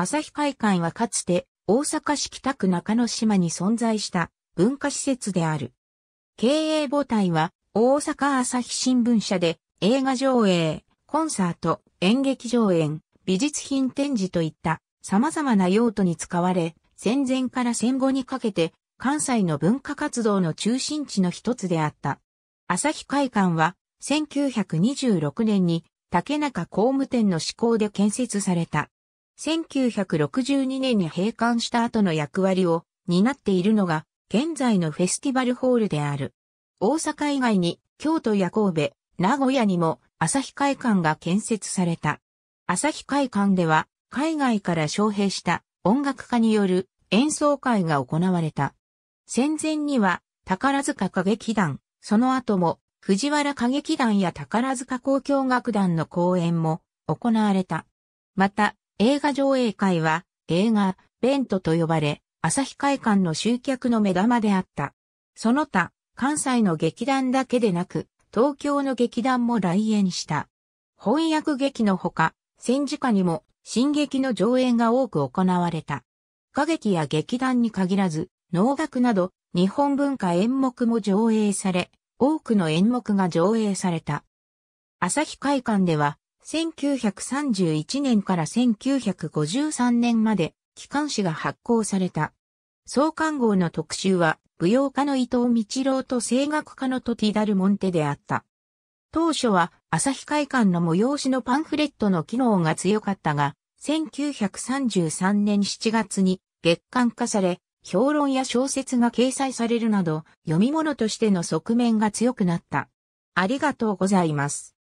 朝日会館はかつて大阪市北区中之島に存在した文化施設である。経営母体は大阪朝日新聞社で映画上映、コンサート、演劇上演、美術品展示といった様々な用途に使われ、戦前から戦後にかけて関西の文化活動の中心地の一つであった。朝日会館は1926年に竹中工務店の施行で建設された。1962年に閉館した後の役割を担っているのが、現在のフェスティバルホールである。大阪以外に、京都や神戸、名古屋にも、朝日会館が建設された。朝日会館では、海外から招聘した音楽家による演奏会が行われた。戦前には、宝塚歌劇団、その後も、藤原歌劇団や宝塚交響楽団の公演も行われた。また、映画上映会は映画、ベントと呼ばれ、朝日会館の集客の目玉であった。その他、関西の劇団だけでなく、東京の劇団も来園した。翻訳劇のほか、戦時下にも新劇の上演が多く行われた。歌劇や劇団に限らず、能楽など日本文化演目も上映され、多くの演目が上映された。朝日会館では1931年から1953年まで機関誌が発行された。創刊号の特集は、舞踊家の伊藤道郎と声楽家のトティダルモンテであった。当初は、朝日会館の催しのパンフレットの機能が強かったが、1933年7月に月刊化され、評論や小説が掲載されるなど、読み物としての側面が強くなった。ありがとうございます。